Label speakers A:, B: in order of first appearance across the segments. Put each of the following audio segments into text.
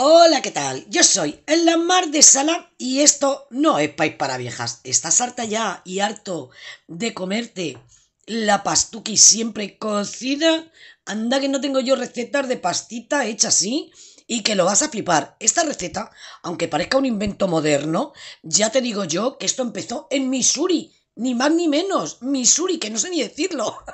A: Hola, ¿qué tal? Yo soy el Mar de Sala y esto no es país para viejas. ¿Estás harta ya y harto de comerte la pastuki siempre cocida? Anda que no tengo yo recetas de pastita hecha así y que lo vas a flipar. Esta receta, aunque parezca un invento moderno, ya te digo yo que esto empezó en Missouri, ni más ni menos, Missouri, que no sé ni decirlo.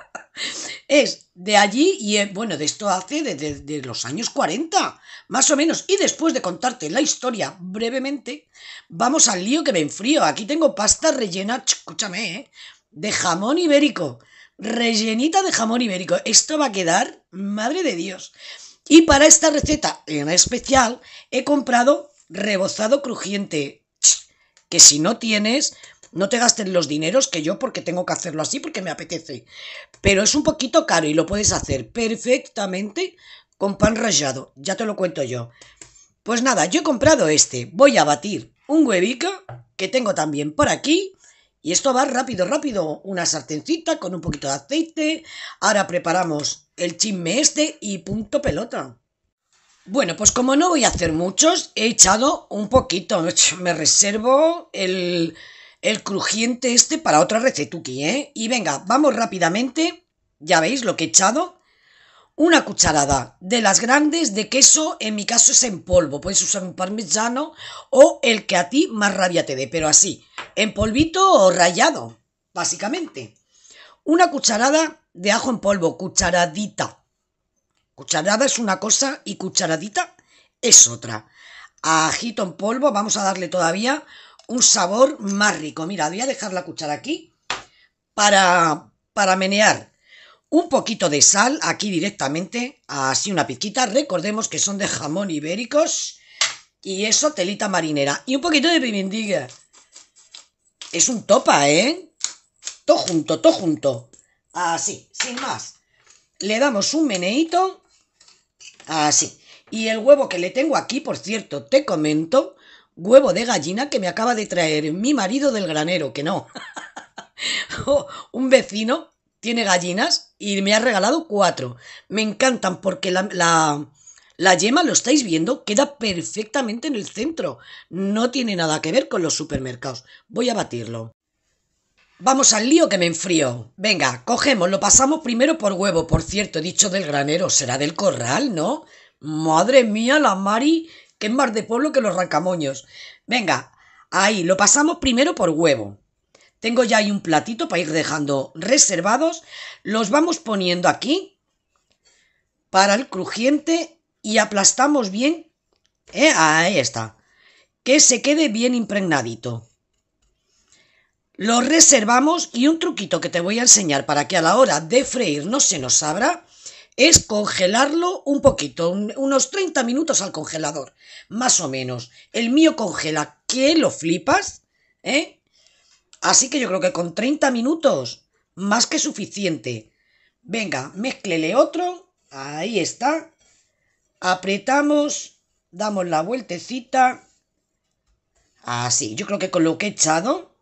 A: Es de allí y, eh, bueno, de esto hace desde los años 40, más o menos. Y después de contarte la historia brevemente, vamos al lío que me enfrío. Aquí tengo pasta rellena, escúchame, eh, de jamón ibérico. Rellenita de jamón ibérico. Esto va a quedar, madre de Dios. Y para esta receta en especial he comprado rebozado crujiente. Que si no tienes, no te gastes los dineros que yo porque tengo que hacerlo así porque me apetece. Pero es un poquito caro y lo puedes hacer perfectamente con pan rallado, ya te lo cuento yo. Pues nada, yo he comprado este, voy a batir un huevico que tengo también por aquí. Y esto va rápido, rápido. Una sartencita con un poquito de aceite. Ahora preparamos el chisme este y punto pelota. Bueno, pues como no voy a hacer muchos, he echado un poquito. Me reservo el el crujiente este para otra recetuki, ¿eh? Y venga, vamos rápidamente, ya veis lo que he echado, una cucharada de las grandes de queso, en mi caso es en polvo, puedes usar un parmesano o el que a ti más rabia te dé, pero así, en polvito o rallado, básicamente. Una cucharada de ajo en polvo, cucharadita. Cucharada es una cosa y cucharadita es otra. ajito en polvo, vamos a darle todavía un sabor más rico. Mira, voy a dejar la cuchara aquí para, para menear un poquito de sal aquí directamente, así una pizquita. Recordemos que son de jamón ibéricos y eso telita marinera. Y un poquito de pimindiga Es un topa, ¿eh? Todo junto, todo junto. Así, sin más. Le damos un meneito. Así. Y el huevo que le tengo aquí, por cierto, te comento huevo de gallina que me acaba de traer mi marido del granero, que no. Oh, un vecino tiene gallinas y me ha regalado cuatro. Me encantan porque la, la, yema, lo estáis viendo, queda perfectamente en el centro. No tiene nada que ver con los supermercados. Voy a batirlo. Vamos al lío que me enfrío. Venga, cogemos, lo pasamos primero por huevo. Por cierto, he dicho del granero, será del corral, ¿no? Madre mía, la Mari es más de pueblo que los rancamoños. Venga, ahí, lo pasamos primero por huevo. Tengo ya ahí un platito para ir dejando reservados. Los vamos poniendo aquí para el crujiente y aplastamos bien. Eh, ahí está. Que se quede bien impregnadito. Los reservamos y un truquito que te voy a enseñar para que a la hora de freír no se nos abra es congelarlo un poquito, unos 30 minutos al congelador, más o menos. El mío congela, que lo flipas, ¿eh? Así que yo creo que con 30 minutos, más que suficiente. Venga, mezclele otro, ahí está. Apretamos, damos la vueltecita. Así, yo creo que con lo que he echado,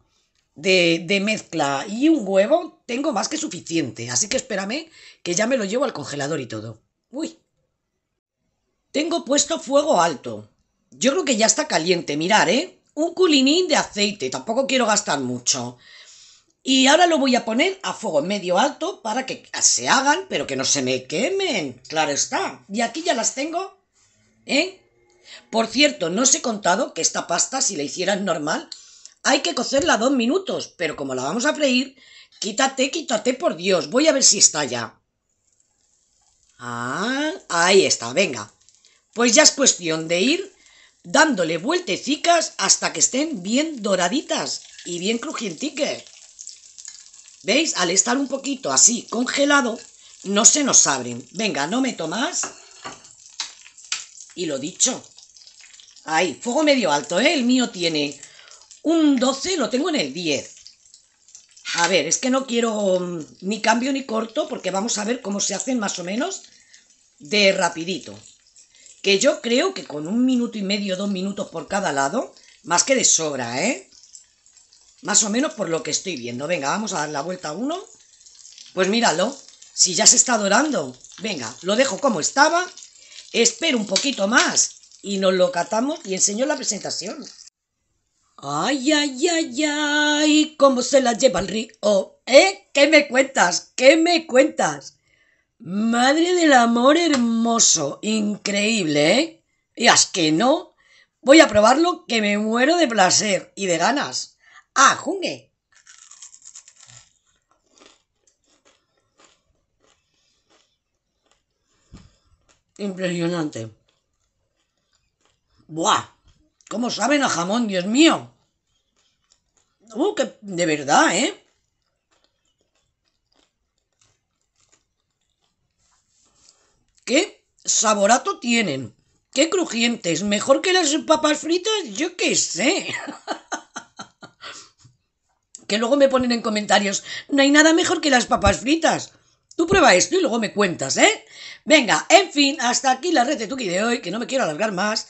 A: de, mezcla y un huevo tengo más que suficiente, así que espérame que ya me lo llevo al congelador y todo. Uy. Tengo puesto fuego alto. Yo creo que ya está caliente, mirar, ¿eh? Un culinín de aceite, tampoco quiero gastar mucho. Y ahora lo voy a poner a fuego medio alto para que se hagan, pero que no se me quemen, claro está. Y aquí ya las tengo, ¿eh? Por cierto, no os he contado que esta pasta, si la hicieran normal, hay que cocerla dos minutos, pero como la vamos a freír, quítate, quítate, por Dios. Voy a ver si está ya. Ah, ahí está, venga. Pues ya es cuestión de ir dándole vueltecicas hasta que estén bien doraditas y bien crujientiques. ¿Veis? Al estar un poquito así congelado, no se nos abren. Venga, no me tomas. Y lo dicho. Ahí, fuego medio alto, ¿eh? El mío tiene un 12 lo tengo en el 10. A ver, es que no quiero mm, ni cambio ni corto porque vamos a ver cómo se hacen más o menos de rapidito. Que yo creo que con un minuto y medio, dos minutos por cada lado, más que de sobra, ¿eh? Más o menos por lo que estoy viendo. Venga, vamos a dar la vuelta a uno. Pues míralo, si ya se está dorando. Venga, lo dejo como estaba. Espero un poquito más y nos lo catamos y enseño la presentación. Ay, ay, ay, ay, cómo se la lleva el río. ¿Eh? ¿Qué me cuentas? ¿Qué me cuentas? Madre del amor hermoso, increíble, ¿eh? haz que no. Voy a probarlo que me muero de placer y de ganas. ¡Ah, Impresionante. Buah. ¿Cómo saben a jamón, Dios mío? Uh, que de verdad, ¿eh? ¿Qué saborato tienen? ¡Qué crujientes! ¿Mejor que las papas fritas? Yo qué sé. que luego me ponen en comentarios, no hay nada mejor que las papas fritas. Tú prueba esto y luego me cuentas, ¿eh? Venga, en fin, hasta aquí la red de Tuki de hoy, que no me quiero alargar más.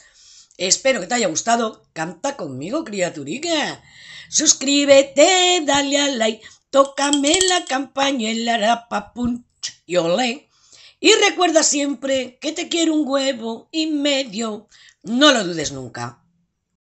A: Espero que te haya gustado. Canta conmigo, criaturica. Suscríbete, dale al like, tócame la campaña, punch y olé. Y recuerda siempre que te quiero un huevo y medio. No lo dudes nunca.